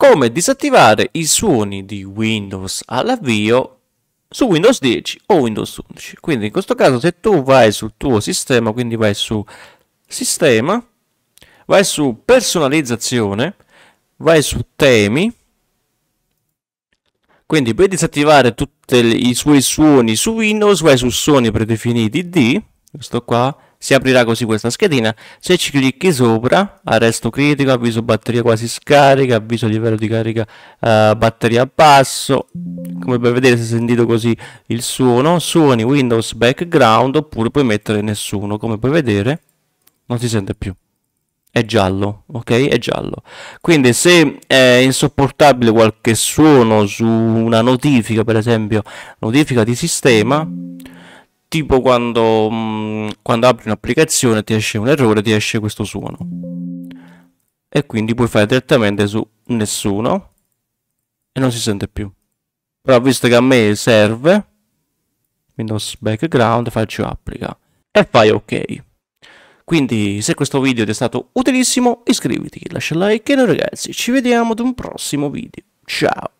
come disattivare i suoni di Windows all'avvio su Windows 10 o Windows 11. Quindi in questo caso se tu vai sul tuo sistema, quindi vai su sistema, vai su personalizzazione, vai su temi, quindi per disattivare tutti i suoi suoni su Windows vai su suoni predefiniti di, questo qua, si aprirà così questa schedina, se ci clicchi sopra, arresto critico, avviso batteria quasi scarica, avviso livello di carica uh, batteria basso, come puoi vedere si è sentito così il suono, suoni Windows background oppure puoi mettere nessuno, come puoi vedere non si sente più è giallo, ok? È giallo. Quindi se è insopportabile qualche suono su una notifica, per esempio, notifica di sistema, tipo quando, mm, quando apri un'applicazione ti esce un errore, ti esce questo suono. E quindi puoi fare direttamente su nessuno e non si sente più. Però visto che a me serve, Windows Background, faccio applica e fai ok. Quindi se questo video ti è stato utilissimo iscriviti, lascia like e noi ragazzi ci vediamo ad un prossimo video. Ciao!